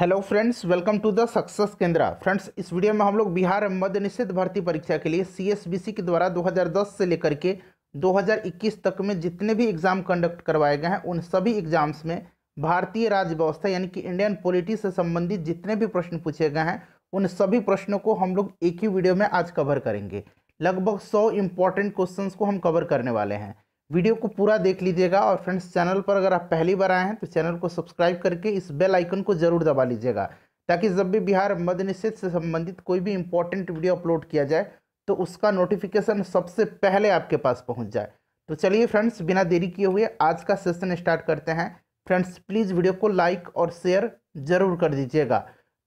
hello friends welcome to the success Kendra friends इस video में हम लोग बिहार मध्य निषेध भर्ती परीक्षा के लिए सीएसबीसी के द्वारा 2010 से लेकर के 2021 तक में जितने भी एग्ज़ाम कंडक्ट करवाए गए हैं उन सभी एग्ज़ाम्स में भारतीय राज्य व्यवस्था यानी कि इंडियन पॉलिटी से संबंधित जितने भी प्रश्न पूछे गए हैं उन सभी प्रश्नों को हम लोग एक ही वीडियो में आज कवर करेंगे लगभग सौ इम्पॉर्टेंट क्वेश्चन को हम कवर करने वाले हैं वीडियो को पूरा देख लीजिएगा और फ्रेंड्स चैनल पर अगर आप पहली बार आए हैं तो चैनल को सब्सक्राइब करके इस बेल आइकन को जरूर दबा लीजिएगा ताकि जब भी बिहार मद निषेध से संबंधित कोई भी इंपॉर्टेंट वीडियो अपलोड किया जाए तो उसका नोटिफिकेशन सबसे पहले आपके पास पहुंच जाए तो चलिए फ्रेंड्स बिना देरी किए हुए आज का सेशन स्टार्ट करते हैं फ्रेंड्स प्लीज़ वीडियो को लाइक और शेयर जरूर कर दीजिएगा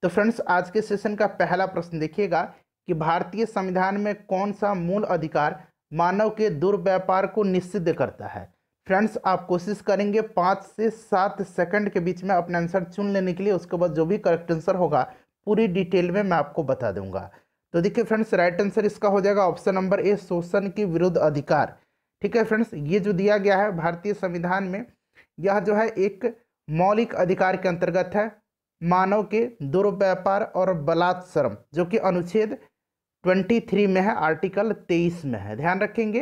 तो फ्रेंड्स आज के सेशन का पहला प्रश्न देखिएगा कि भारतीय संविधान में कौन सा मूल अधिकार मानव के दुर्व्यापार को निश्चित करता है फ्रेंड्स आप कोशिश करेंगे पाँच से सात सेकंड के बीच में अपना आंसर चुन लेने के लिए उसके बाद जो भी करेक्ट आंसर होगा पूरी डिटेल में मैं आपको बता दूंगा तो देखिए फ्रेंड्स राइट आंसर इसका हो जाएगा ऑप्शन नंबर ए शोषण के विरुद्ध अधिकार ठीक है फ्रेंड्स ये जो दिया गया है भारतीय संविधान में यह जो है एक मौलिक अधिकार के अंतर्गत है मानव के दुर्व्यापार और बलात्म जो कि अनुच्छेद ट्वेंटी थ्री में है आर्टिकल तेईस में है ध्यान रखेंगे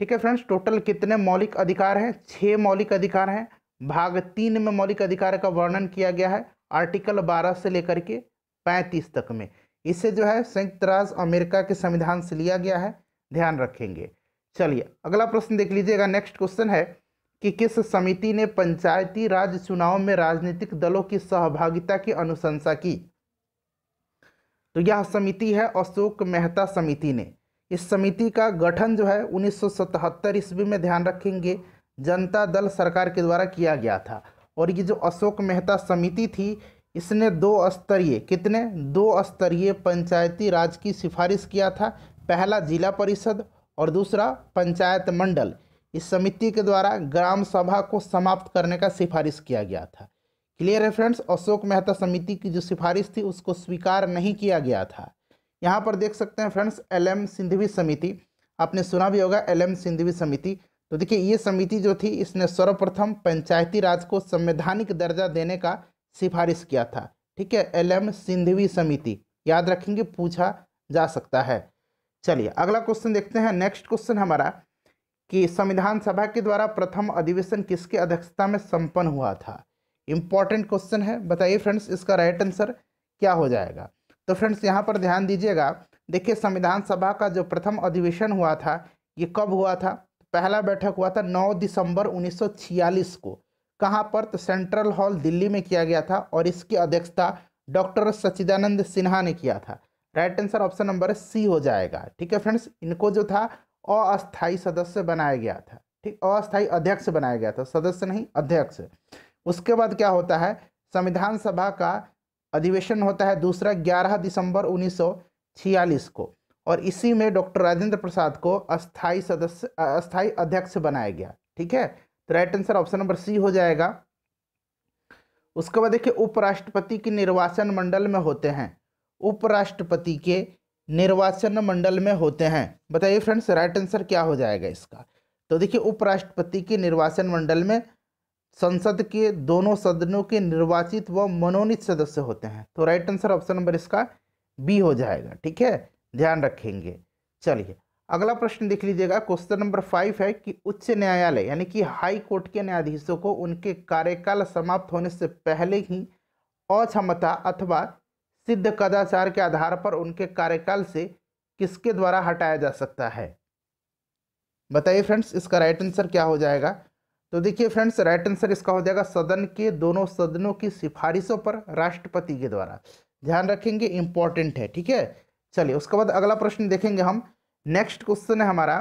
ठीक है फ्रेंड्स टोटल कितने मौलिक अधिकार हैं छः मौलिक अधिकार हैं भाग तीन में मौलिक अधिकार का वर्णन किया गया है आर्टिकल बारह से लेकर के पैंतीस तक में इसे जो है संयुक्त राज्य अमेरिका के संविधान से लिया गया है ध्यान रखेंगे चलिए अगला प्रश्न देख लीजिएगा नेक्स्ट क्वेश्चन है कि किस समिति ने पंचायती राज चुनाव में राजनीतिक दलों की सहभागिता की अनुशंसा की तो यह समिति है अशोक मेहता समिति ने इस समिति का गठन जो है उन्नीस सौ ईस्वी में ध्यान रखेंगे जनता दल सरकार के द्वारा किया गया था और ये जो अशोक मेहता समिति थी इसने दो स्तरीय कितने दो स्तरीय पंचायती राज की सिफारिश किया था पहला जिला परिषद और दूसरा पंचायत मंडल इस समिति के द्वारा ग्राम सभा को समाप्त करने का सिफारिश किया गया था क्लियर है फ्रेंड्स अशोक मेहता समिति की जो सिफारिश थी उसको स्वीकार नहीं किया गया था यहाँ पर देख सकते हैं फ्रेंड्स एल एम सिंधवी समिति आपने सुना भी होगा एल एम सिंधवी समिति तो देखिए ये समिति जो थी इसने सर्वप्रथम पंचायती राज को संवैधानिक दर्जा देने का सिफारिश किया था ठीक है एल एम सिंधवी समिति याद रखेंगे पूछा जा सकता है चलिए अगला क्वेश्चन देखते हैं नेक्स्ट क्वेश्चन हमारा कि संविधान सभा के द्वारा प्रथम अधिवेशन किसके अध्यक्षता में संपन्न हुआ था इम्पॉर्टेंट क्वेश्चन है बताइए फ्रेंड्स इसका राइट आंसर क्या हो जाएगा तो फ्रेंड्स यहाँ पर ध्यान दीजिएगा देखिए संविधान सभा का जो प्रथम अधिवेशन हुआ था ये कब हुआ था पहला बैठक हुआ था 9 दिसंबर 1946 को कहाँ पर तो सेंट्रल हॉल दिल्ली में किया गया था और इसकी अध्यक्षता डॉक्टर सच्चिदानंद सिन्हा ने किया था right answer option number C हो जाएगा ठीक है फ्रेंड्स इनको जो था अस्थायी सदस्य बनाया गया था ठीक अस्थायी अध्यक्ष बनाया गया था सदस्य नहीं अध्यक्ष उसके बाद क्या होता है संविधान सभा का अधिवेशन होता है दूसरा 11 दिसंबर 1946 को और इसी में डॉक्टर राजेंद्र प्रसाद को अस्थाई सदस्य अस्थाई अध्यक्ष बनाया गया ठीक है तो right answer option number C हो जाएगा उसके बाद देखिए उपराष्ट्रपति के निर्वाचन मंडल में होते हैं उपराष्ट्रपति के निर्वाचन मंडल में होते हैं बताइए फ्रेंड्स राइट आंसर क्या हो जाएगा इसका तो देखिए उपराष्ट्रपति के निर्वाचन मंडल में संसद के दोनों सदनों के निर्वाचित व मनोनीत सदस्य होते हैं तो राइट आंसर ऑप्शन नंबर इसका बी हो जाएगा ठीक है ध्यान रखेंगे चलिए अगला प्रश्न देख लीजिएगा क्वेश्चन नंबर फाइव है कि उच्च न्यायालय यानी कि हाई कोर्ट के न्यायाधीशों को उनके कार्यकाल समाप्त होने से पहले ही अक्षमता अथवा सिद्ध कदाचार के आधार पर उनके कार्यकाल से किसके द्वारा हटाया जा सकता है बताइए फ्रेंड्स इसका राइट आंसर क्या हो जाएगा तो देखिए फ्रेंड्स राइट आंसर इसका हो जाएगा सदन के दोनों सदनों की सिफारिशों पर राष्ट्रपति के द्वारा ध्यान रखेंगे इंपॉर्टेंट है ठीक है चलिए उसके बाद अगला प्रश्न देखेंगे हम नेक्स्ट क्वेश्चन है हमारा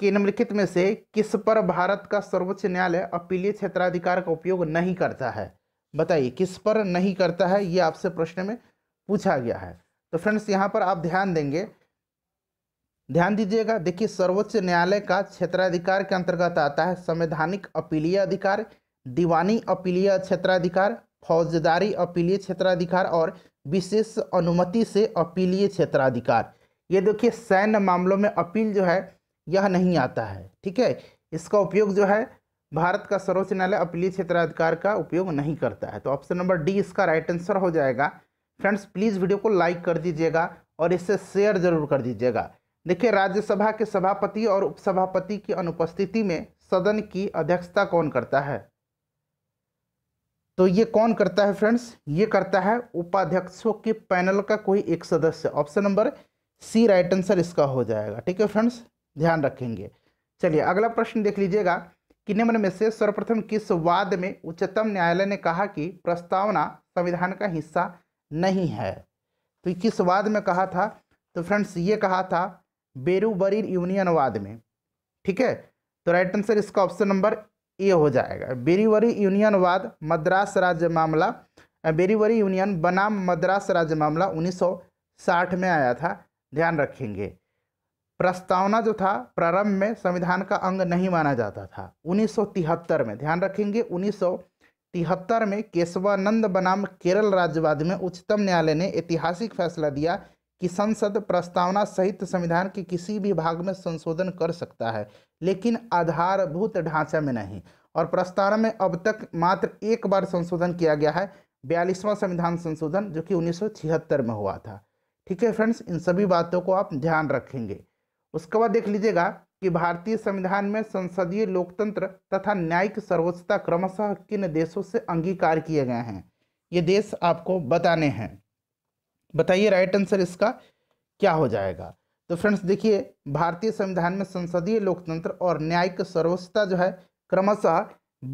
कि निम्नलिखित में से किस पर भारत का सर्वोच्च न्यायालय अपीलीय क्षेत्राधिकार का उपयोग नहीं करता है बताइए किस पर नहीं करता है ये आपसे प्रश्न में पूछा गया है तो फ्रेंड्स यहाँ पर आप ध्यान देंगे ध्यान दीजिएगा देखिए सर्वोच्च न्यायालय का क्षेत्राधिकार के अंतर्गत आता है संवैधानिक अपीलीय अधिकार दीवानी अपीलीय क्षेत्राधिकार फौजदारी अपीलीय क्षेत्राधिकार और विशेष अनुमति से अपीलीय क्षेत्राधिकार ये देखिए सैन्य मामलों में अपील जो है यह नहीं आता है ठीक है इसका उपयोग जो है भारत का सर्वोच्च न्यायालय अपीलीय क्षेत्राधिकार का उपयोग नहीं करता है तो ऑप्शन नंबर डी इसका राइट आंसर हो जाएगा फ्रेंड्स प्लीज़ वीडियो को लाइक कर दीजिएगा और इसे शेयर जरूर कर दीजिएगा देखिए राज्यसभा के सभापति और उपसभापति की अनुपस्थिति में सदन की अध्यक्षता कौन करता है तो ये कौन करता है फ्रेंड्स ये करता है उपाध्यक्षों के पैनल का कोई एक सदस्य option number C right answer इसका हो जाएगा ठीक है फ्रेंड्स ध्यान रखेंगे चलिए अगला प्रश्न देख लीजिएगा कि निम्न में से सर्वप्रथम किस वाद में उच्चतम न्यायालय ने कहा कि प्रस्तावना संविधान का हिस्सा नहीं है तो किस वाद में कहा था तो फ्रेंड्स ये कहा था यूनियन यूनियनवाद में ठीक है तो राइट आंसर इसका ऑप्शन नंबर ए हो जाएगा बेरीवरी यूनियनवाद मद्रास राज्य मामला बेरुबरी यूनियन बनाम मद्रास राज्य मामला 1960 में आया था ध्यान रखेंगे प्रस्तावना जो था प्रारंभ में संविधान का अंग नहीं माना जाता था उन्नीस में ध्यान रखेंगे उन्नीस तिहत्तर में केशवानंद बनाम केरल राज्यवाद में उच्चतम न्यायालय ने ऐतिहासिक फैसला दिया कि संसद प्रस्तावना सहित संविधान के किसी भी भाग में संशोधन कर सकता है लेकिन आधारभूत ढांचा में नहीं और प्रस्तावना में अब तक मात्र एक बार संशोधन किया गया है बयालीसवां संविधान संशोधन जो कि उन्नीस में हुआ था ठीक है फ्रेंड्स इन सभी बातों को आप ध्यान रखेंगे उसके बाद देख लीजिएगा कि भारतीय संविधान में संसदीय लोकतंत्र तथा न्यायिक सर्वोच्चता क्रमशः किन देशों से अंगीकार किए गए हैं ये देश आपको बताने हैं बताइए राइट आंसर इसका क्या हो जाएगा तो फ्रेंड्स देखिए भारतीय संविधान में संसदीय लोकतंत्र और न्यायिक सर्वोच्चता जो है क्रमशः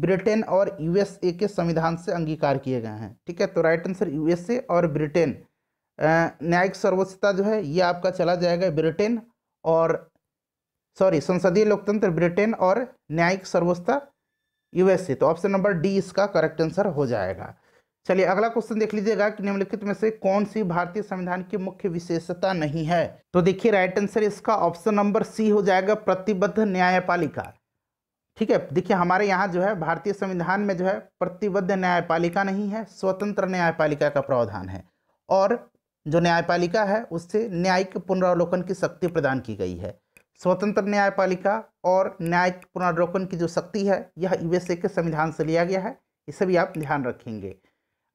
ब्रिटेन और यूएसए के संविधान से अंगीकार किए गए हैं ठीक है तो राइट आंसर यूएसए और ब्रिटेन न्यायिक सर्वोच्चता जो है ये आपका चला जाएगा ब्रिटेन और सॉरी संसदीय लोकतंत्र ब्रिटेन और न्यायिक सर्वोच्चता यूएसए तो ऑप्शन नंबर डी इसका करेक्ट आंसर हो जाएगा चलिए अगला क्वेश्चन देख लीजिएगा कि निम्नलिखित में से कौन सी भारतीय संविधान की मुख्य विशेषता नहीं है तो देखिए राइट आंसर इसका ऑप्शन नंबर सी हो जाएगा प्रतिबद्ध न्यायपालिका ठीक है देखिए हमारे यहाँ जो है भारतीय संविधान में जो है प्रतिबद्ध न्यायपालिका नहीं है स्वतंत्र न्यायपालिका का प्रावधान है और जो न्यायपालिका है उससे न्यायिक पुनरावलोकन की शक्ति प्रदान की गई है स्वतंत्र न्यायपालिका और न्यायिक पुनरावलोकन की जो शक्ति है यह यूएसए के संविधान से लिया गया है ये सभी आप ध्यान रखेंगे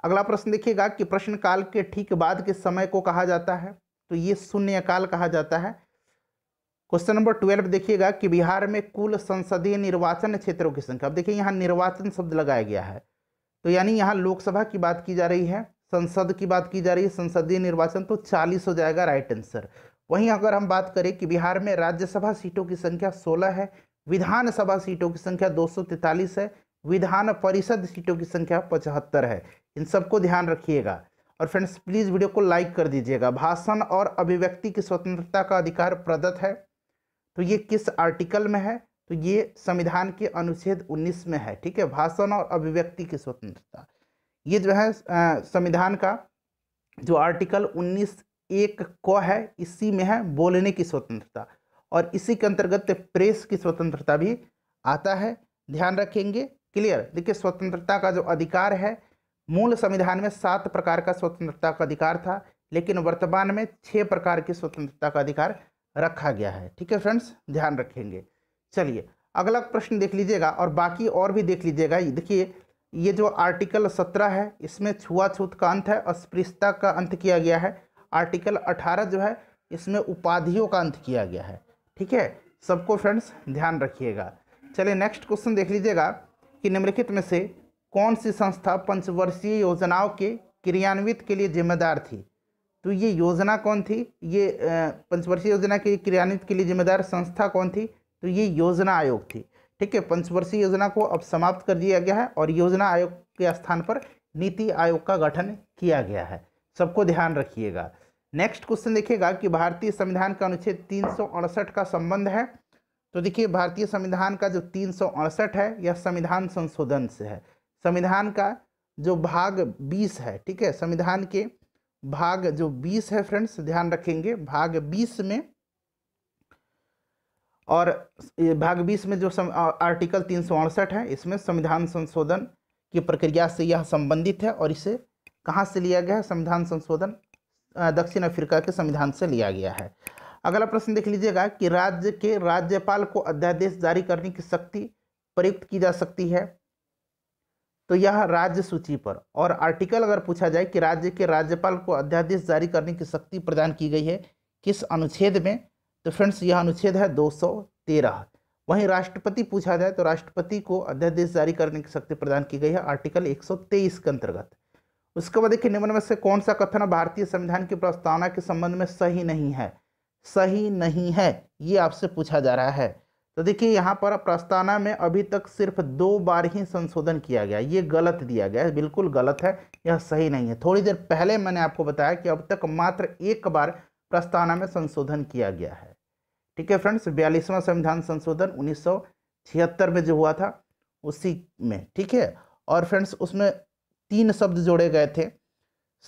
अगला प्रश्न देखिएगा कि प्रश्न काल के ठीक बाद के समय को कहा जाता है तो ये शून्य काल कहा जाता है क्वेश्चन नंबर ट्वेल्व देखिएगा कि बिहार में कुल संसदीय निर्वाचन क्षेत्रों की संख्या अब देखिए यहाँ निर्वाचन शब्द लगाया गया है तो यानी यहाँ लोकसभा की बात की जा रही है संसद की बात की जा रही है संसदीय निर्वाचन तो चालीस हो जाएगा राइट आंसर वहीं अगर हम बात करें कि बिहार में राज्यसभा सीटों की संख्या सोलह है विधानसभा सीटों की संख्या 243 है विधान परिषद सीटों की संख्या पचहत्तर है इन सबको ध्यान रखिएगा और फ्रेंड्स प्लीज़ वीडियो को लाइक कर दीजिएगा भाषण और अभिव्यक्ति की स्वतंत्रता का अधिकार प्रदत्त है तो ये किस आर्टिकल में है तो ये संविधान के अनुच्छेद 19 में है ठीक है भाषण और अभिव्यक्ति की स्वतंत्रता ये जो है संविधान का जो आर्टिकल 19 एक क है इसी में है बोलने की स्वतंत्रता और इसी के अंतर्गत प्रेस की स्वतंत्रता भी आता है ध्यान रखेंगे क्लियर देखिए स्वतंत्रता का जो अधिकार है मूल संविधान में सात प्रकार का स्वतंत्रता का अधिकार था लेकिन वर्तमान में छः प्रकार की स्वतंत्रता का अधिकार रखा गया है ठीक है फ्रेंड्स ध्यान रखेंगे चलिए अगला प्रश्न देख लीजिएगा और बाकी और भी देख लीजिएगा देखिए ये जो आर्टिकल सत्रह है इसमें छुआछूत का अंत है अस्पृश्यता का अंत किया गया है आर्टिकल अठारह जो है इसमें उपाधियों का अंत किया गया है ठीक है सबको फ्रेंड्स ध्यान रखिएगा चलिए नेक्स्ट क्वेश्चन देख लीजिएगा कि निम्नलिखित में से कौन सी संस्था पंचवर्षीय योजनाओं के क्रियान्वित के लिए जिम्मेदार थी तो ये योजना कौन थी ये पंचवर्षीय योजना के क्रियान्वित के लिए जिम्मेदार संस्था कौन थी तो ये योजना आयोग थी ठीक है पंचवर्षीय योजना को अब समाप्त कर दिया गया है और योजना आयोग के स्थान पर नीति आयोग का गठन किया गया है सबको ध्यान रखिएगा नेक्स्ट क्वेश्चन देखिएगा कि भारतीय संविधान का अनुच्छेद तीन का संबंध है तो देखिए भारतीय संविधान का जो तीन है यह संविधान संशोधन से है संविधान का जो भाग 20 है ठीक है संविधान के भाग जो 20 है फ्रेंड्स ध्यान रखेंगे भाग 20 में और भाग 20 में जो सम, आर्टिकल तीन है इसमें संविधान संशोधन की प्रक्रिया से यह संबंधित है और इसे कहाँ से लिया गया है संविधान संशोधन दक्षिण अफ्रीका के संविधान से लिया गया है अगला प्रश्न देख लीजिएगा कि राज्य के राज्यपाल को अध्यादेश जारी करने की शक्ति प्रयुक्त की जा सकती है तो यह राज्य सूची पर और आर्टिकल अगर पूछा जाए कि राज्य के राज्यपाल को अध्यादेश जारी करने की शक्ति प्रदान की गई है किस अनुच्छेद में तो फ्रेंड्स यह अनुच्छेद है 213 वहीं राष्ट्रपति पूछा जाए तो राष्ट्रपति को अध्यादेश जारी करने की शक्ति प्रदान की गई है आर्टिकल 123 के अंतर्गत उसके बाद देखिए निम्न में से कौन सा कथन भारतीय संविधान की प्रस्तावना के संबंध में सही नहीं है सही नहीं है ये आपसे पूछा जा रहा है तो देखिए यहाँ पर प्रस्ताना में अभी तक सिर्फ दो बार ही संशोधन किया गया ये गलत दिया गया है बिल्कुल गलत है यह सही नहीं है थोड़ी देर पहले मैंने आपको बताया कि अब तक मात्र एक बार प्रस्ताना में संशोधन किया गया है ठीक है फ्रेंड्स बयालीसवां संविधान संशोधन उन्नीस में जो हुआ था उसी में ठीक है और फ्रेंड्स उसमें तीन शब्द जोड़े गए थे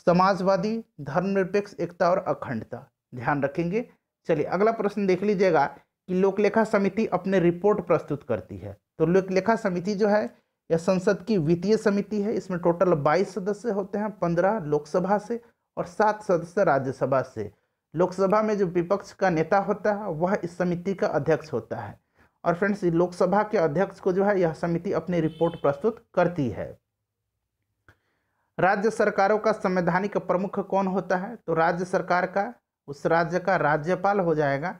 समाजवादी धर्मनिरपेक्ष एकता और अखंडता ध्यान रखेंगे चलिए अगला प्रश्न देख लीजिएगा कि लोकलेखा समिति अपने रिपोर्ट प्रस्तुत करती है तो लोकलेखा समिति जो है यह संसद की वित्तीय समिति है इसमें टोटल बाईस सदस्य होते हैं पंद्रह लोकसभा से और सात सदस्य राज्यसभा से लोकसभा में जो विपक्ष का नेता होता है वह इस समिति का अध्यक्ष होता है और फ्रेंड्स लोकसभा के अध्यक्ष को जो है यह समिति अपनी रिपोर्ट प्रस्तुत करती है राज्य सरकारों का संवैधानिक प्रमुख कौन होता है तो राज्य सरकार का उस राज्य का राज्यपाल हो जाएगा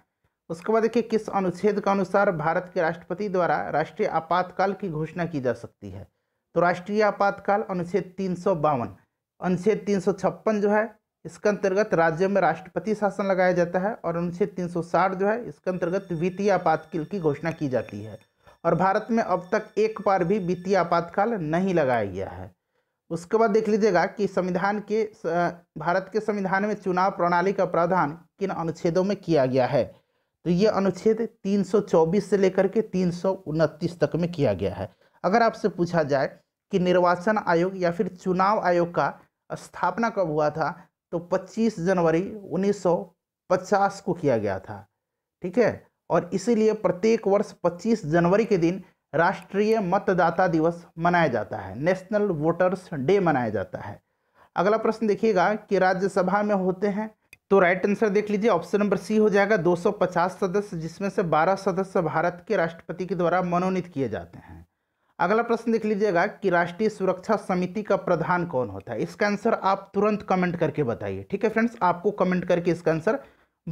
उसके बाद देखिए किस अनुच्छेद के अनुसार भारत के राष्ट्रपति द्वारा राष्ट्रीय आपातकाल की घोषणा की जा सकती है तो राष्ट्रीय आपातकाल अनुच्छेद तीन अनुच्छेद तीन जो है इसके अंतर्गत राज्य में राष्ट्रपति शासन लगाया जाता है और अनुच्छेद 360 जो है इसके अंतर्गत वित्तीय आपातकाल की घोषणा की जाती है और भारत में अब तक एक बार भी वित्तीय आपातकाल नहीं लगाया गया है उसके बाद देख लीजिएगा कि संविधान के भारत के संविधान में चुनाव प्रणाली का प्रावधान किन अनुच्छेदों में किया गया है तो ये अनुच्छेद 324 से लेकर के तीन तक में किया गया है अगर आपसे पूछा जाए कि निर्वाचन आयोग या फिर चुनाव आयोग का स्थापना कब हुआ था तो 25 जनवरी 1950 को किया गया था ठीक है और इसीलिए प्रत्येक वर्ष 25 जनवरी के दिन राष्ट्रीय मतदाता दिवस मनाया जाता है नेशनल वोटर्स डे मनाया जाता है अगला प्रश्न देखिएगा कि राज्यसभा में होते हैं तो राइट आंसर देख लीजिए ऑप्शन नंबर सी हो जाएगा 250 सदस्य जिसमें से 12 सदस्य भारत के राष्ट्रपति के द्वारा मनोनीत किए जाते हैं अगला प्रश्न देख लीजिएगा कि राष्ट्रीय सुरक्षा समिति का प्रधान कौन होता है इसका आंसर आप तुरंत कमेंट करके बताइए ठीक है फ्रेंड्स आपको कमेंट करके इसका आंसर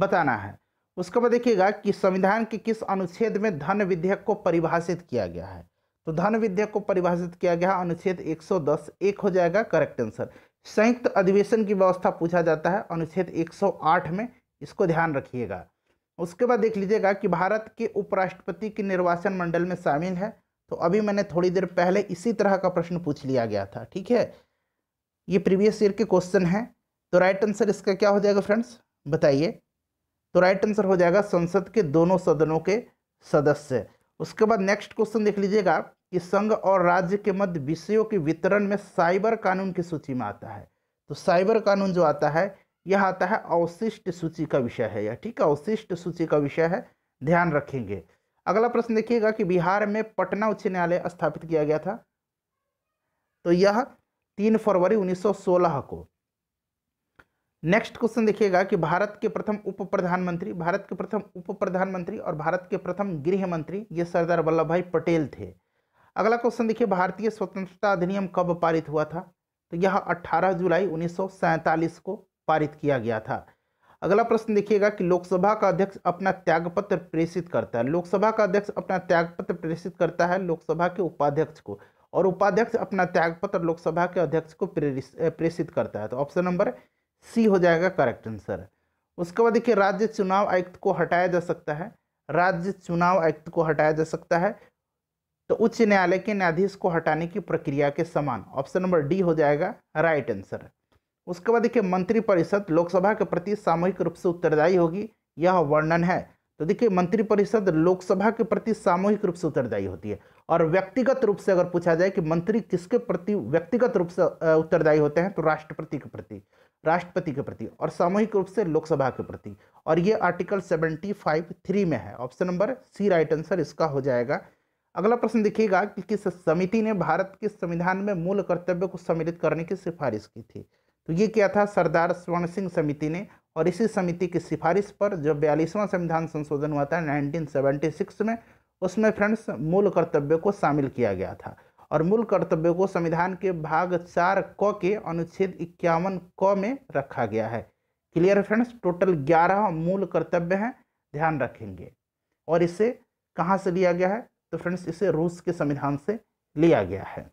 बताना है उसके बाद देखिएगा कि संविधान के किस अनुच्छेद में धन विधेयक को परिभाषित किया गया है तो धन विधेयक को परिभाषित किया गया अनुच्छेद 110 एक हो जाएगा करेक्ट आंसर संयुक्त अधिवेशन की व्यवस्था पूछा जाता है अनुच्छेद 108 में इसको ध्यान रखिएगा उसके बाद देख लीजिएगा कि भारत के उपराष्ट्रपति के निर्वाचन मंडल में शामिल है तो अभी मैंने थोड़ी देर पहले इसी तरह का प्रश्न पूछ लिया गया था ठीक है ये प्रीवियस ईयर के क्वेश्चन हैं तो राइट आंसर इसका क्या हो जाएगा फ्रेंड्स बताइए तो राइट आंसर हो जाएगा संसद के दोनों सदनों के सदस्य उसके बाद नेक्स्ट क्वेश्चन देख लीजिएगा कि संघ और राज्य के मध्य विषयों के वितरण में साइबर कानून की सूची में आता है तो साइबर कानून जो आता है यह आता है अवशिष्ट सूची का विषय है यह ठीक है अवशिष्ट सूची का विषय है ध्यान रखेंगे अगला प्रश्न देखिएगा कि बिहार में पटना उच्च न्यायालय स्थापित किया गया था तो यह तीन फरवरी 1916 को नेक्स्ट क्वेश्चन देखिएगा कि भारत के प्रथम उप प्रधानमंत्री भारत के प्रथम उप प्रधानमंत्री और भारत के प्रथम गृह मंत्री ये सरदार वल्लभ भाई पटेल थे अगला क्वेश्चन देखिए भारतीय स्वतंत्रता अधिनियम कब पारित हुआ था तो यह 18 जुलाई उन्नीस को पारित किया गया था अगला प्रश्न देखिएगा कि लोकसभा का अध्यक्ष अपना त्यागपत्र प्रेषित करता है लोकसभा का अध्यक्ष अपना त्यागपत्र प्रेषित करता है लोकसभा के उपाध्यक्ष को और उपाध्यक्ष अपना त्यागपत्र लोकसभा के अध्यक्ष को प्रेषित करता है तो ऑप्शन नंबर सी हो जाएगा करेक्ट आंसर उसके बाद देखिए राज्य चुनाव आयुक्त को हटाया जा सकता है राज्य चुनाव आयुक्त को हटाया जा सकता है तो उच्च न्यायालय के न्यायाधीश को हटाने की प्रक्रिया के समान ऑप्शन नंबर डी हो जाएगा राइट आंसर उसके बाद देखिए मंत्रिपरिषद लोकसभा के प्रति सामूहिक रूप से उत्तरदायी होगी यह वर्णन है तो देखिए मंत्रिपरिषद लोकसभा के प्रति सामूहिक रूप से उत्तरदायी होती है और व्यक्तिगत रूप से अगर पूछा जाए कि मंत्री किसके प्रति व्यक्तिगत रूप से उत्तरदायी होते हैं तो राष्ट्रपति के प्रति राष्ट्रपति के प्रति और सामूहिक रूप से लोकसभा के प्रति और ये आर्टिकल सेवेंटी फाइव थ्री में है option number C right answer इसका हो जाएगा अगला प्रश्न देखिएगा कि किस समिति ने भारत के संविधान में मूल कर्तव्य को सम्मिलित करने की सिफारिश की थी तो ये क्या था सरदार स्वर्ण सिंह समिति ने और इसी समिति की सिफारिश पर जो बयालीसवां संविधान संशोधन हुआ था नाइनटीन में उसमें फ्रेंड्स मूल कर्तव्य को शामिल किया गया था और मूल कर्तव्य को संविधान के भाग चार क के अनुच्छेद इक्यावन क में रखा गया है क्लियर फ्रेंड्स टोटल ग्यारह मूल कर्तव्य हैं ध्यान रखेंगे और इसे कहाँ से लिया गया है तो फ्रेंड्स इसे रूस के संविधान से लिया गया है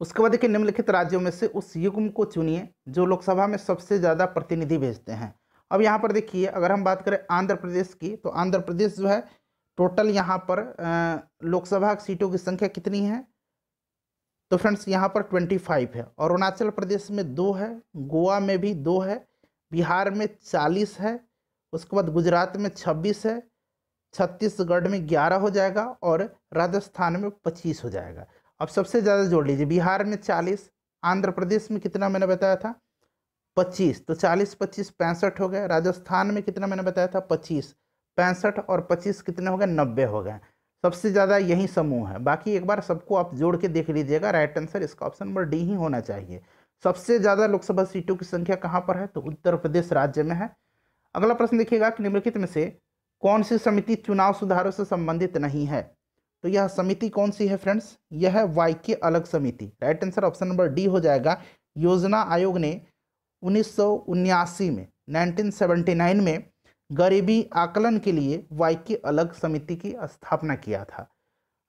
उसके बाद देखिए निम्नलिखित राज्यों में से उस युग्म को चुनिए जो लोकसभा में सबसे ज़्यादा प्रतिनिधि भेजते हैं अब यहाँ पर देखिए अगर हम बात करें आंध्र प्रदेश की तो आंध्र प्रदेश जो है टोटल यहाँ पर लोकसभा सीटों की संख्या कितनी है तो फ्रेंड्स यहाँ पर ट्वेंटी फाइव है अरुणाचल प्रदेश में दो है गोवा में भी दो है बिहार में चालीस है उसके बाद गुजरात में छब्बीस है छत्तीसगढ़ में ग्यारह हो जाएगा और राजस्थान में पच्चीस हो जाएगा अब सबसे ज़्यादा जोड़ लीजिए बिहार में चालीस आंध्र प्रदेश में कितना मैंने बताया था पच्चीस तो चालीस पच्चीस पैंसठ हो गया राजस्थान में कितना मैंने बताया था पच्चीस पैंसठ और पच्चीस कितने हो गए नब्बे हो गए सबसे ज़्यादा यही समूह है बाकी एक बार सबको आप जोड़ के देख लीजिएगा राइट आंसर इसका ऑप्शन नंबर डी ही होना चाहिए सबसे ज़्यादा लोकसभा सीटों की संख्या कहाँ पर है तो उत्तर प्रदेश राज्य में है अगला प्रश्न देखिएगा कि निम्नलिखित में से कौन सी समिति चुनाव सुधारों से संबंधित नहीं है तो यह समिति कौन सी है फ्रेंड्स यह है वाई के अलग समिति right answer option number D हो जाएगा योजना आयोग ने उन्नीस में नाइनटीन में गरीबी आकलन के लिए वाई की अलग समिति की स्थापना किया था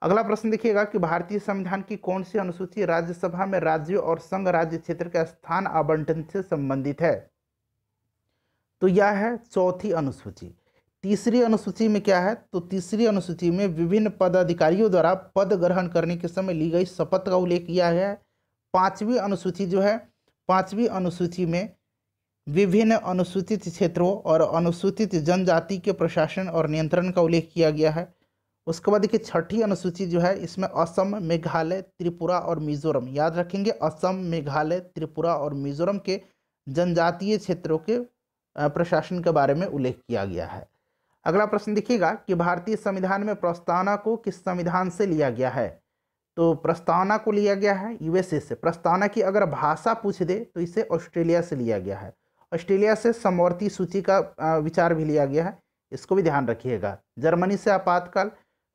अगला प्रश्न देखिएगा कि भारतीय संविधान की कौन सी अनुसूची राज्यसभा में राज्यों और संघ राज्य क्षेत्र के स्थान आवंटन से संबंधित है तो यह है चौथी अनुसूची तीसरी अनुसूची में क्या है तो तीसरी अनुसूची में विभिन्न पदाधिकारियों द्वारा पद ग्रहण करने के समय ली गई शपथ का उल्लेख किया है पांचवी अनुसूची जो है पांचवी अनुसूची में विभिन्न अनुसूचित क्षेत्रों और अनुसूचित जनजाति के प्रशासन और नियंत्रण का उल्लेख किया गया है उसके बाद देखिए छठी अनुसूची जो है इसमें असम मेघालय त्रिपुरा और मिजोरम याद रखेंगे असम मेघालय त्रिपुरा और मिजोरम के जनजातीय क्षेत्रों के प्रशासन के बारे में उल्लेख किया गया है अगला प्रश्न देखिएगा कि भारतीय संविधान में प्रस्तावना को किस संविधान से लिया गया है तो प्रस्तावना को लिया गया है यूएसए से प्रस्तावना की अगर भाषा पूछ दे तो इसे ऑस्ट्रेलिया से लिया गया है ऑस्ट्रेलिया से समवर्ती सूची का विचार भी लिया गया है इसको भी ध्यान रखिएगा जर्मनी से आपातकाल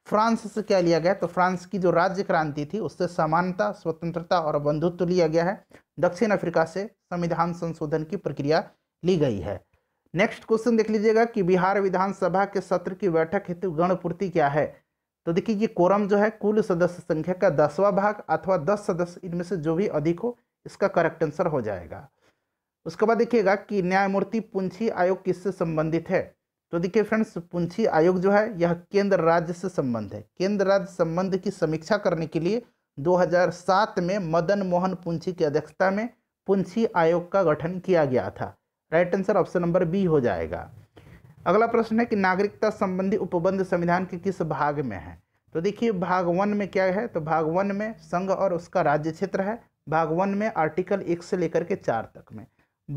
फ्रांस से क्या लिया गया तो फ्रांस की जो राज्य क्रांति थी उससे समानता स्वतंत्रता और बंधुत्व लिया गया है दक्षिण अफ्रीका से संविधान संशोधन की प्रक्रिया ली गई है नेक्स्ट क्वेश्चन देख लीजिएगा कि बिहार विधानसभा के सत्र की बैठक हेतु गणपूर्ति क्या है तो देखिए ये कोरम जो है कुल सदस्य संख्या का दसवां भाग अथवा दस सदस्य इनमें से जो भी अधिक हो इसका करेक्ट आंसर हो जाएगा उसके बाद देखिएगा कि न्यायमूर्ति पुंछी आयोग किससे संबंधित है तो देखिए फ्रेंड्स पुंछी आयोग जो है यह केंद्र राज्य से संबंध है केंद्र राज्य संबंध की समीक्षा करने के लिए 2007 में मदन मोहन पुंछी की अध्यक्षता में पुंछी आयोग का गठन किया गया था right answer option number B हो जाएगा अगला प्रश्न है कि नागरिकता संबंधी उपबंध संविधान के किस भाग में है तो देखिए भाग वन में क्या है तो भाग वन में संघ और उसका राज्य क्षेत्र है भाग वन में आर्टिकल एक से लेकर के चार तक में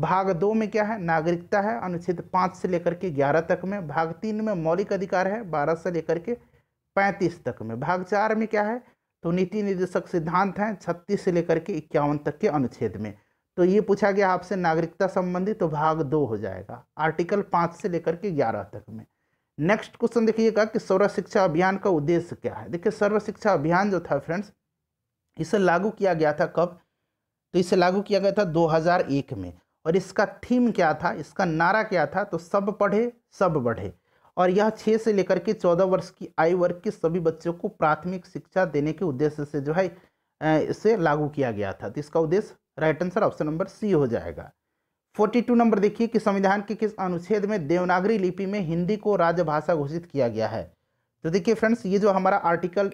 भाग दो में क्या है नागरिकता है अनुच्छेद पाँच से लेकर के ग्यारह तक में भाग तीन में मौलिक अधिकार है बारह से लेकर के पैंतीस तक में भाग चार में क्या है तो नीति निर्देशक सिद्धांत हैं छत्तीस से लेकर के इक्यावन तक के अनुच्छेद में तो ये पूछा गया आपसे नागरिकता संबंधी तो भाग दो हो जाएगा आर्टिकल पाँच से लेकर के ग्यारह तक में नेक्स्ट क्वेश्चन देखिएगा कि सर्व शिक्षा अभियान का उद्देश्य क्या है देखिए सर्व शिक्षा अभियान जो था फ्रेंड्स इसे लागू किया गया था कब तो इसे लागू किया गया था 2001 में और इसका थीम क्या था इसका नारा क्या था तो सब पढ़े सब बढ़े और यह छः से लेकर के चौदह वर्ष की आयु वर्ग के सभी बच्चों को प्राथमिक शिक्षा देने के उद्देश्य से जो है इसे लागू किया गया था तो इसका उद्देश्य right answer option number C हो जाएगा 42 नंबर देखिए कि संविधान के किस अनुच्छेद में देवनागरी लिपि में हिंदी को राजभाषा घोषित किया गया है तो देखिए फ्रेंड्स ये जो हमारा आर्टिकल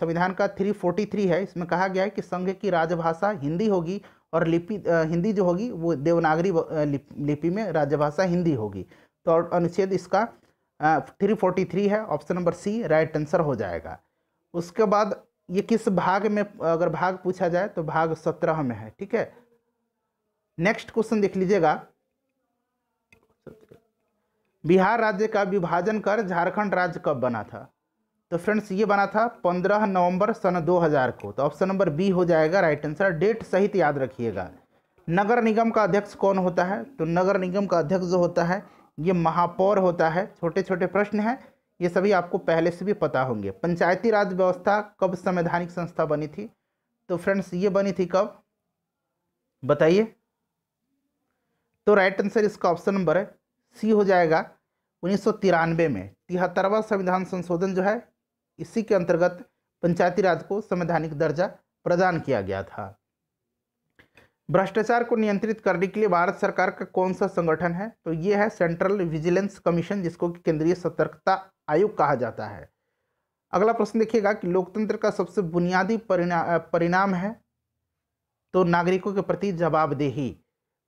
संविधान का 343 है इसमें कहा गया है कि संघ की राजभाषा हिंदी होगी और लिपि हिंदी जो होगी वो देवनागरी लिपि में राज्यभाषा हिंदी होगी तो अनुच्छेद इसका थ्री फोर्टी थ्री है option number C right answer हो जाएगा उसके बाद ये किस भाग में अगर भाग पूछा जाए तो भाग सत्रह में है ठीक है नेक्स्ट क्वेश्चन देख लीजिएगा बिहार राज्य का विभाजन कर झारखंड राज्य कब बना था तो फ्रेंड्स ये बना था 15 नवंबर सन 2000 को तो ऑप्शन नंबर बी हो जाएगा राइट आंसर डेट सहित याद रखिएगा नगर निगम का अध्यक्ष कौन होता है तो नगर निगम का अध्यक्ष जो होता है ये महापौर होता है छोटे छोटे प्रश्न हैं ये सभी आपको पहले से भी पता होंगे पंचायती राज व्यवस्था कब संवैधानिक संस्था बनी थी तो फ्रेंड्स ये बनी थी कब बताइए तो राइट आंसर इसका ऑप्शन नंबर सी हो जाएगा उन्नीस में तिहत्तरवा संविधान संशोधन जो है इसी के अंतर्गत पंचायती राज को संवैधानिक दर्जा प्रदान किया गया था भ्रष्टाचार को नियंत्रित करने के लिए भारत सरकार का कौन सा संगठन है तो ये है सेंट्रल विजिलेंस कमीशन जिसको केंद्रीय सतर्कता आयोग कहा जाता है अगला प्रश्न देखिएगा कि लोकतंत्र का सबसे बुनियादी परिणाम है तो नागरिकों के प्रति जवाबदेही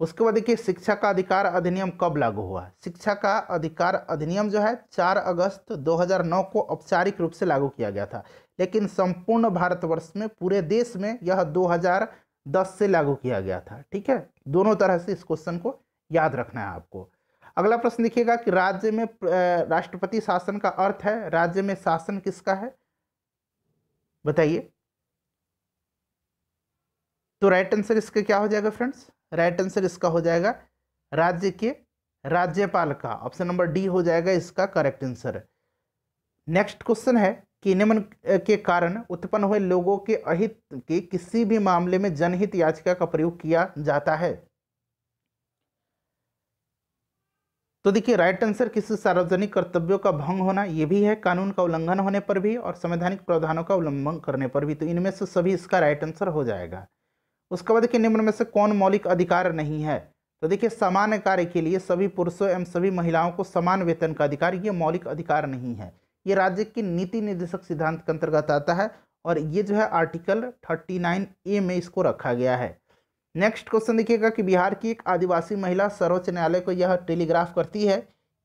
उसके बाद देखिए शिक्षा का अधिकार अधिनियम कब लागू हुआ शिक्षा का अधिकार अधिनियम जो है 4 अगस्त 2009 को औपचारिक रूप से लागू किया गया था लेकिन संपूर्ण भारतवर्ष में पूरे देश में यह 2010 से लागू किया गया था ठीक है दोनों तरह से इस क्वेश्चन को याद रखना है आपको अगला प्रश्न देखिएगा कि राज्य में राष्ट्रपति शासन का अर्थ है राज्य में शासन किसका है बताइए तो राइट आंसर इसका क्या हो जाएगा फ्रेंड्स राइट आंसर इसका हो जाएगा राज्य के राज्यपाल का ऑप्शन नंबर डी हो जाएगा इसका करेक्ट आंसर नेक्स्ट क्वेश्चन है कि नियमन के कारण उत्पन्न हुए लोगों के अहित के किसी भी मामले में जनहित याचिका का प्रयोग किया जाता है तो देखिए राइट आंसर किसी सार्वजनिक कर्तव्यों का भंग होना यह भी है कानून का उल्लंघन होने पर भी और संवैधानिक प्रावधानों का उल्लंघन करने पर भी तो इनमें से सभी इसका राइट आंसर हो जाएगा उसके बाद देखिए निम्न में से कौन मौलिक अधिकार नहीं है तो देखिए समान कार्य के लिए सभी पुरुषों एवं सभी महिलाओं को समान वेतन का अधिकार ये मौलिक अधिकार नहीं है ये राज्य के नीति निर्देशक सिद्धांत के अंतर्गत आता है और ये जो है आर्टिकल थर्टी नाइन ए में इसको रखा गया है नेक्स्ट क्वेश्चन देखिएगा कि बिहार की एक आदिवासी महिला सर्वोच्च न्यायालय को यह टेलीग्राफ करती है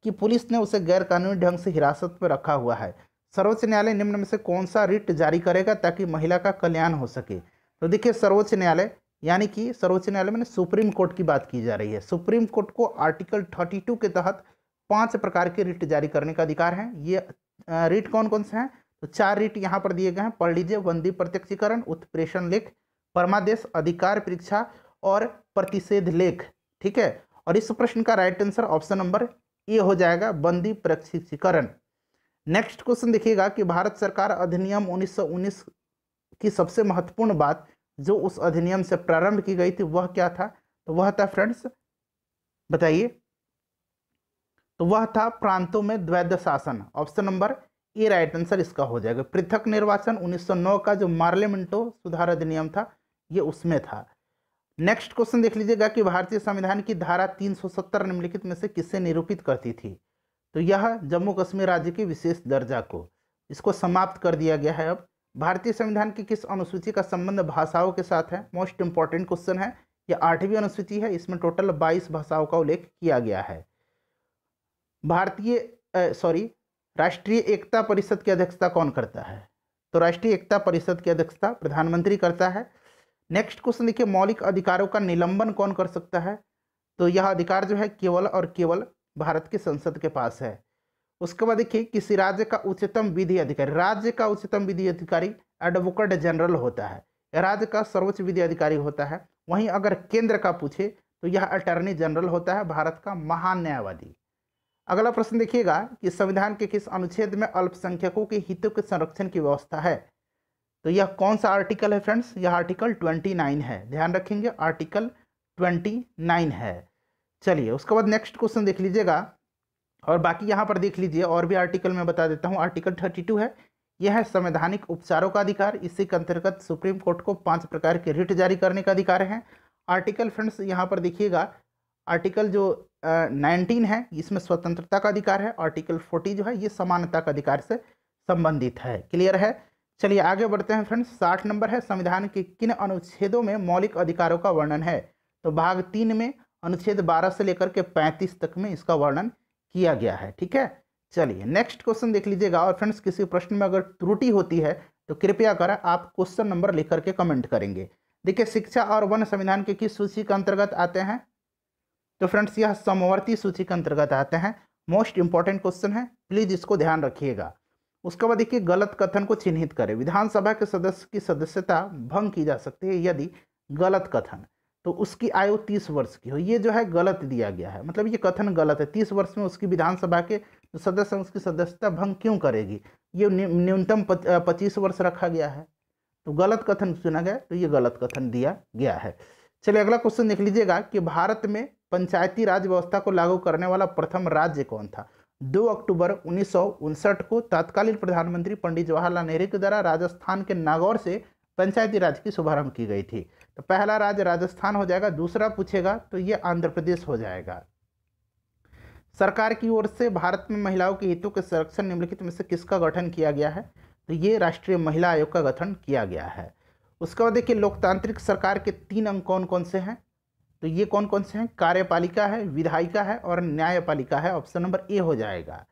कि पुलिस ने उसे गैरकानूनी ढंग से हिरासत में रखा हुआ है सर्वोच्च न्यायालय निम्न में से कौन सा रिट जारी करेगा ताकि महिला का कल्याण हो सके तो देखिए सर्वोच्च न्यायालय यानी कि सर्वोच्च न्यायालय में सुप्रीम कोर्ट की बात की जा रही है सुप्रीम कोर्ट को आर्टिकल 32 के तहत पांच प्रकार के रिट जारी करने का अधिकार है ये रिट कौन कौन से हैं तो चार रिट यहाँ पर दिए गए हैं पढ़ लीजिए बंदी प्रत्यक्षीकरण उत्प्रेषण लेख परमादेश अधिकार परीक्षा और प्रतिषेध लेख ठीक है और इस प्रश्न का right answer option number A हो जाएगा बंदी प्रशिक्षीकरण नेक्स्ट क्वेश्चन देखिएगा कि भारत सरकार अधिनियम 1919 की सबसे महत्वपूर्ण बात जो उस अधिनियम से प्रारंभ की गई थी वह क्या था तो वह था फ्रेंड्स बताइए तो वह था प्रांतों में द्वैध शासन option number A right answer इसका हो जाएगा पृथक निर्वाचन 1909 का जो मार्लिमेंटो सुधार अधिनियम था ये उसमें था नेक्स्ट क्वेश्चन देख लीजिएगा कि भारतीय संविधान की धारा 370 निम्नलिखित में से किससे निरूपित करती थी तो यह जम्मू कश्मीर राज्य की विशेष दर्जा को इसको समाप्त कर दिया गया है अब भारतीय संविधान की किस अनुसूची का संबंध भाषाओं के साथ है मोस्ट इंपॉर्टेंट क्वेश्चन है यह आठवीं अनुसूची है इसमें टोटल बाईस भाषाओं का उल्लेख किया गया है भारतीय सॉरी राष्ट्रीय एकता परिषद की अध्यक्षता कौन करता है तो राष्ट्रीय एकता परिषद की अध्यक्षता प्रधानमंत्री करता है नेक्स्ट क्वेश्चन देखिए मौलिक अधिकारों का निलंबन कौन कर सकता है तो यह अधिकार जो है केवल और केवल भारत की संसद के पास है उसके बाद देखिए किसी राज्य का उच्चतम विधि अधिकारी राज्य का उच्चतम विधि अधिकारी एडवोकेट जनरल होता है राज्य का सर्वोच्च विधि अधिकारी होता है वहीं अगर केंद्र का पूछे तो यह अटर्नी जनरल होता है भारत का महान न्यायवादी अगला प्रश्न देखिएगा कि संविधान के किस अनुच्छेद में अल्पसंख्यकों के हितों के संरक्षण की व्यवस्था है तो यह कौन सा आर्टिकल है फ्रेंड्स यह आर्टिकल ट्वेंटी नाइन है ध्यान रखेंगे आर्टिकल ट्वेंटी नाइन है चलिए उसके बाद नेक्स्ट क्वेश्चन देख लीजिएगा और बाकी यहाँ पर देख लीजिए और भी आर्टिकल मैं बता देता हूँ आर्टिकल थर्टी टू है यह है संवैधानिक उपचारों का अधिकार इसी के अंतर्गत सुप्रीम कोर्ट को पांच प्रकार के रिट जारी करने का अधिकार है आर्टिकल फ्रेंड्स यहाँ पर देखिएगा आर्टिकल जो नाइनटीन है इसमें स्वतंत्रता का अधिकार है आर्टिकल फोर्टी जो है ये समानता का अधिकार से संबंधित है क्लियर है चलिए आगे बढ़ते हैं फ्रेंड्स साठ नंबर है संविधान के किन अनुच्छेदों में मौलिक अधिकारों का वर्णन है तो भाग तीन में अनुच्छेद बारह से लेकर के पैंतीस तक में इसका वर्णन किया गया है ठीक है चलिए नेक्स्ट क्वेश्चन देख लीजिएगा और फ्रेंड्स किसी प्रश्न में अगर त्रुटि होती है तो कृपया कर आप क्वेश्चन नंबर लिख करके कमेंट करेंगे देखिए शिक्षा और वन संविधान के किस सूची के अंतर्गत आते हैं तो फ्रेंड्स यह समवर्ती सूची के अंतर्गत आते हैं मोस्ट इंपॉर्टेंट क्वेश्चन है प्लीज इसको ध्यान रखिएगा उसके बाद देखिए गलत कथन को चिन्हित करें विधानसभा के सदस्य की सदस्यता भंग की जा सकती है यदि गलत कथन तो उसकी आयु तीस वर्ष की हो ये जो है गलत दिया गया है मतलब ये कथन गलत है तीस वर्ष में उसकी विधानसभा के तो सदस्य उसकी सदस्यता भंग क्यों करेगी ये न्यूनतम पच्चीस वर्ष रखा गया है तो गलत कथन चुना गया तो ये गलत कथन दिया गया है चलिए अगला क्वेश्चन देख लीजिएगा कि भारत में पंचायती राज व्यवस्था को लागू करने वाला प्रथम राज्य कौन था दो अक्टूबर उन्नीस को तत्कालीन प्रधानमंत्री पंडित जवाहरलाल नेहरू के द्वारा राजस्थान के नागौर से पंचायती राज की शुभारंभ की गई थी तो पहला राज्य राजस्थान हो जाएगा दूसरा पूछेगा तो ये आंध्र प्रदेश हो जाएगा सरकार की ओर से भारत में महिलाओं के हितों के संरक्षण निम्नलिखित में से किसका गठन किया गया है तो ये राष्ट्रीय महिला आयोग का गठन किया गया है उसके बाद देखिए लोकतांत्रिक सरकार के तीन अंग कौन कौन से हैं तो ये कौन कौन से हैं कार्यपालिका है विधायिका है और न्यायपालिका है ऑप्शन नंबर ए हो जाएगा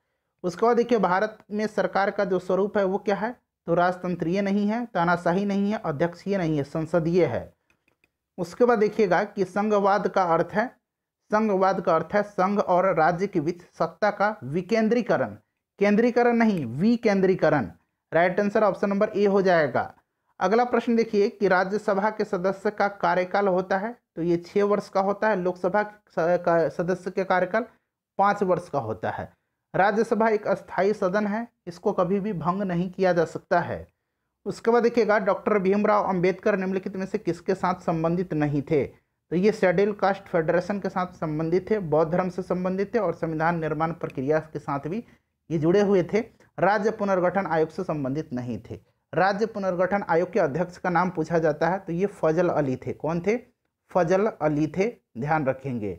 उसके बाद देखिए भारत में सरकार का जो स्वरूप है वो क्या है तो राजतंत्रीय नहीं है तानाशाही नहीं है अध्यक्षीय नहीं है संसदीय है उसके बाद देखिएगा कि संघवाद का अर्थ है संघवाद का अर्थ है संघ और राज्य के बीच सत्ता का विकेंद्रीकरण केंद्रीकरण नहीं विकेंद्रीकरण right answer option number A हो जाएगा अगला प्रश्न देखिए कि राज्यसभा के सदस्य का कार्यकाल होता है तो ये छः वर्ष का होता है लोकसभा सदस्य के कार्यकाल पाँच वर्ष का होता है राज्यसभा एक अस्थायी सदन है इसको कभी भी भंग नहीं किया जा सकता है उसके बाद देखिएगा डॉक्टर भीमराव अंबेडकर निम्नलिखित में से किसके साथ संबंधित नहीं थे तो ये शेड्यूल कास्ट फेडरेशन के साथ संबंधित थे बौद्ध धर्म से संबंधित थे और संविधान निर्माण प्रक्रिया के साथ भी ये जुड़े हुए थे राज्य पुनर्गठन आयोग से संबंधित नहीं थे राज्य पुनर्गठन आयोग के अध्यक्ष का नाम पूछा जाता है तो ये फजल अली थे कौन थे फजल अली थे ध्यान रखेंगे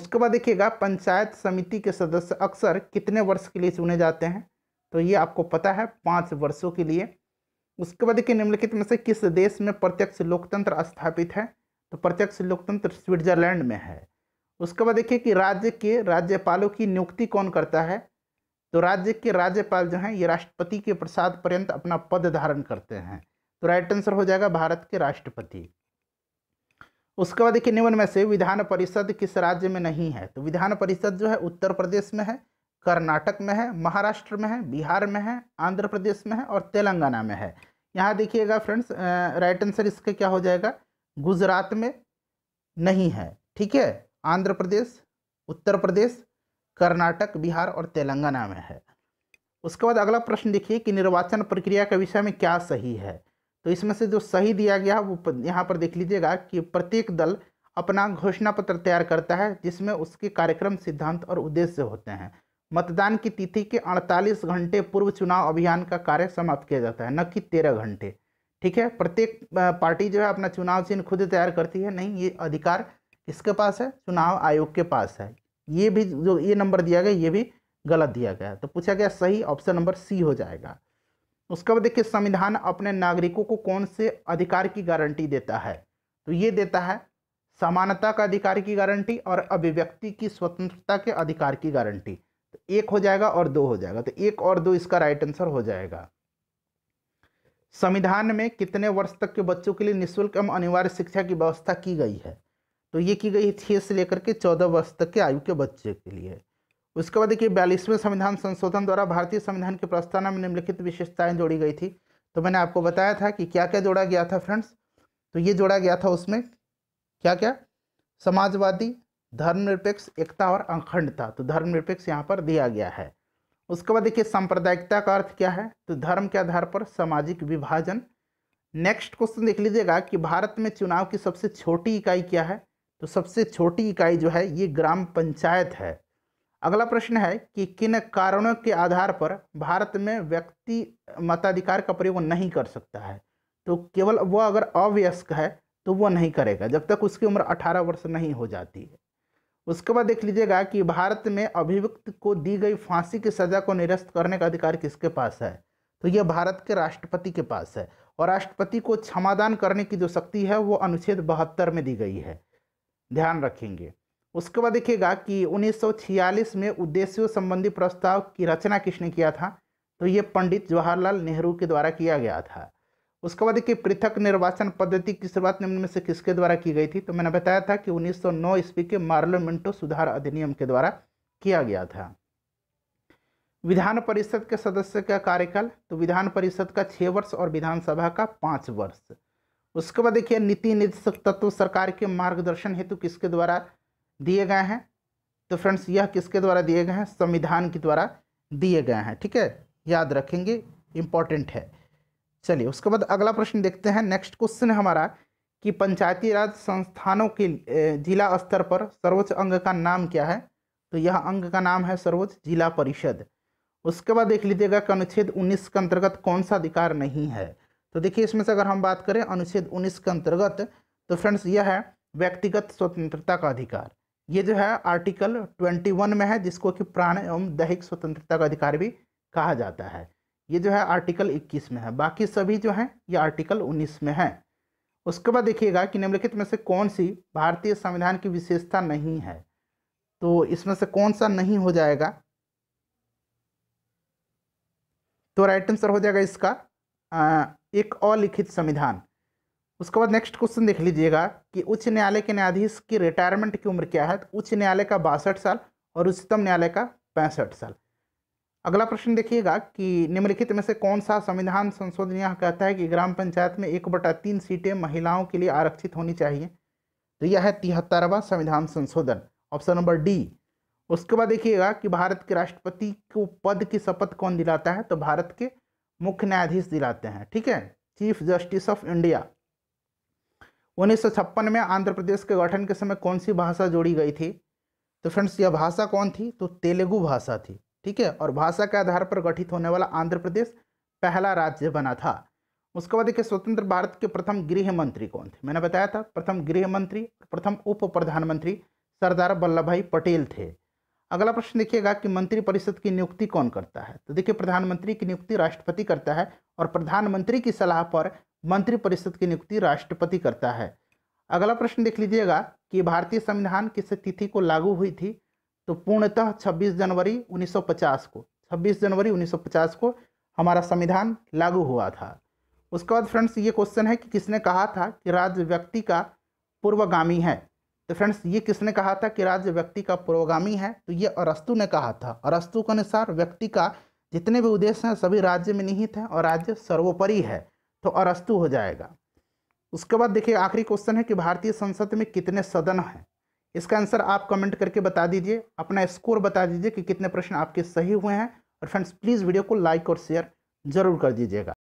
उसके बाद देखिएगा पंचायत समिति के सदस्य अक्सर कितने वर्ष के लिए चुने जाते हैं तो ये आपको पता है पाँच वर्षों के लिए उसके बाद देखिए निम्नलिखित में से किस देश में प्रत्यक्ष लोकतंत्र स्थापित है तो प्रत्यक्ष लोकतंत्र स्विट्जरलैंड में है उसके बाद देखिए कि राज्य के राज्यपालों की नियुक्ति कौन करता है तो राज्य के राज्यपाल जो हैं ये राष्ट्रपति के प्रसाद पर्यंत अपना पद धारण करते हैं तो राइट आंसर हो जाएगा भारत के राष्ट्रपति उसके बाद देखिए निम्न में से विधान परिषद किस राज्य में नहीं है तो विधान परिषद जो है उत्तर प्रदेश में है कर्नाटक में है महाराष्ट्र में है बिहार में है आंध्र प्रदेश में है और तेलंगाना में है यहाँ देखिएगा फ्रेंड्स राइट आंसर इसका क्या हो जाएगा गुजरात में नहीं है ठीक है आंध्र प्रदेश उत्तर प्रदेश कर्नाटक बिहार और तेलंगाना में है उसके बाद अगला प्रश्न देखिए कि निर्वाचन प्रक्रिया के विषय में क्या सही है तो इसमें से जो सही दिया गया वो यहाँ पर देख लीजिएगा कि प्रत्येक दल अपना घोषणा पत्र तैयार करता है जिसमें उसके कार्यक्रम सिद्धांत और उद्देश्य होते हैं मतदान की तिथि के 48 घंटे पूर्व चुनाव अभियान का कार्य समाप्त किया जाता है न कि तेरह घंटे ठीक है प्रत्येक पार्टी जो है अपना चुनाव चिन्ह खुद तैयार करती है नहीं ये अधिकार किसके पास है चुनाव आयोग के पास है ये भी जो ये नंबर दिया गया ये भी गलत दिया गया तो पूछा गया सही ऑप्शन नंबर सी हो जाएगा उसके बाद देखिए संविधान अपने नागरिकों को कौन से अधिकार की गारंटी देता है तो ये देता है समानता का अधिकार की गारंटी और अभिव्यक्ति की स्वतंत्रता के अधिकार की गारंटी एक हो जाएगा और दो हो जाएगा तो एक और दो इसका राइट आंसर हो जाएगा संविधान में कितने वर्ष तक के बच्चों के लिए निःशुल्क एवं अनिवार्य शिक्षा की व्यवस्था की गई है तो ये की गई छः से लेकर के चौदह वर्ष तक के आयु के बच्चे के लिए उसके बाद देखिए बयालीसवें संविधान संशोधन द्वारा भारतीय संविधान की प्रस्तावना में निम्नलिखित विशेषताएं जोड़ी गई थी तो मैंने आपको बताया था कि क्या क्या जोड़ा गया था फ्रेंड्स तो ये जोड़ा गया था उसमें क्या क्या समाजवादी धर्मनिरपेक्ष एकता और अखंडता तो धर्मनिरपेक्ष यहाँ पर दिया गया है उसके बाद देखिए सांप्रदायिकता का अर्थ क्या है तो धर्म के आधार पर सामाजिक विभाजन नेक्स्ट क्वेश्चन देख लीजिएगा कि भारत में चुनाव की सबसे छोटी इकाई क्या है तो सबसे छोटी इकाई जो है ये ग्राम पंचायत है अगला प्रश्न है कि किन कारणों के आधार पर भारत में व्यक्ति मताधिकार का प्रयोग नहीं कर सकता है तो केवल वह अगर अवयस्क है तो वह नहीं करेगा जब तक उसकी उम्र 18 वर्ष नहीं हो जाती है उसके बाद देख लीजिएगा कि भारत में अभिव्यक्त को दी गई फांसी की सज़ा को निरस्त करने का अधिकार किसके पास है तो यह भारत के राष्ट्रपति के पास है और राष्ट्रपति को क्षमादान करने की जो शक्ति है वो अनुच्छेद बहत्तर में दी गई है ध्यान रखेंगे उसके बाद देखिएगा कि 1946 में उद्देश्यों संबंधी प्रस्ताव की रचना किसने किया था तो ये पंडित जवाहरलाल नेहरू के द्वारा किया गया था उसके बाद देखिए पृथक निर्वाचन पद्धति की शुरुआत निम्न में से किसके द्वारा की गई थी तो मैंने बताया था कि 1909 ईस्वी के मार्लोमेंटो सुधार अधिनियम के द्वारा किया गया था विधान परिषद के सदस्य का कार्यकाल तो विधान परिषद का छः वर्ष और विधानसभा का पाँच वर्ष उसके बाद देखिए नीति निर्देशक तत्व सरकार के मार्गदर्शन हेतु किसके द्वारा दिए गए हैं तो फ्रेंड्स यह किसके द्वारा दिए गए हैं संविधान के द्वारा दिए गए हैं ठीक है याद रखेंगे इम्पॉर्टेंट है चलिए उसके बाद अगला प्रश्न देखते हैं नेक्स्ट क्वेश्चन हमारा कि पंचायती राज संस्थानों के जिला स्तर पर सर्वोच्च अंग का नाम क्या है तो यह अंग का नाम है सर्वोच्च जिला परिषद उसके बाद देख लीजिएगा कि अनुच्छेद 19 के अंतर्गत कौन सा अधिकार नहीं है तो देखिए इसमें से अगर हम बात करें अनुच्छेद 19 के अंतर्गत तो फ्रेंड्स यह है व्यक्तिगत स्वतंत्रता का अधिकार ये जो है आर्टिकल 21 में है जिसको कि प्राण एवं दैहिक स्वतंत्रता का अधिकार भी कहा जाता है ये जो है आर्टिकल 21 में है बाकी सभी जो हैं ये आर्टिकल 19 में है उसके बाद देखिएगा कि निम्नलिखित में से कौन सी भारतीय संविधान की विशेषता नहीं है तो इसमें से कौन सा नहीं हो जाएगा तो राइट आंसर हो जाएगा इसका आ, एक अलिखित संविधान उसके बाद नेक्स्ट क्वेश्चन देख लीजिएगा कि उच्च न्यायालय के न्यायाधीश की रिटायरमेंट की उम्र क्या है तो उच्च न्यायालय का बासठ साल और उच्चतम न्यायालय का पैंसठ साल अगला प्रश्न देखिएगा कि निम्नलिखित में से कौन सा संविधान संशोधन यह कहता है कि ग्राम पंचायत में एक बटा तीन सीटें महिलाओं के लिए आरक्षित होनी चाहिए तो यह है तिहत्तरवा संविधान संशोधन ऑप्शन नंबर डी उसके बाद देखिएगा कि भारत के राष्ट्रपति को पद की शपथ कौन दिलाता है तो भारत के मुख्य न्यायाधीश दिलाते हैं ठीक है चीफ जस्टिस ऑफ इंडिया उन्नीस में आंध्र प्रदेश के गठन के समय कौन सी भाषा जोड़ी गई थी तो फ्रेंड्स यह भाषा कौन थी तो तेलुगु भाषा थी ठीक है और भाषा के आधार पर गठित होने वाला आंध्र प्रदेश पहला राज्य बना था उसके बाद देखिए स्वतंत्र भारत के प्रथम गृह मंत्री कौन थे मैंने बताया था प्रथम गृह मंत्री प्रथम उप प्रधानमंत्री सरदार वल्लभ भाई पटेल थे अगला प्रश्न देखिएगा कि मंत्रिपरिषद की नियुक्ति कौन करता है तो देखिए प्रधानमंत्री की नियुक्ति राष्ट्रपति करता है और प्रधानमंत्री की सलाह पर मंत्रिपरिषद की नियुक्ति राष्ट्रपति करता है अगला प्रश्न देख लीजिएगा कि भारतीय संविधान किस तिथि को लागू हुई थी तो पूर्णतः 26 जनवरी 1950 को 26 जनवरी 1950 को हमारा संविधान लागू हुआ था उसके बाद फ्रेंड्स ये क्वेश्चन है कि किसने कहा था कि राज्य व्यक्ति का पूर्वगामी है तो फ्रेंड्स ये किसने कहा था कि राज्य व्यक्ति का पूर्वगामी है तो ये अरस्तु ने कहा था अरस्तु के अनुसार व्यक्ति का जितने भी उद्देश्य हैं सभी राज्य में निहित हैं और राज्य सर्वोपरि है तो अरस्तु हो जाएगा उसके बाद देखिए आखिरी क्वेश्चन है कि भारतीय संसद में कितने सदन हैं इसका आंसर आप कमेंट करके बता दीजिए अपना स्कोर बता दीजिए कि कितने प्रश्न आपके सही हुए हैं और फ्रेंड्स प्लीज़ वीडियो को लाइक और शेयर ज़रूर कर दीजिएगा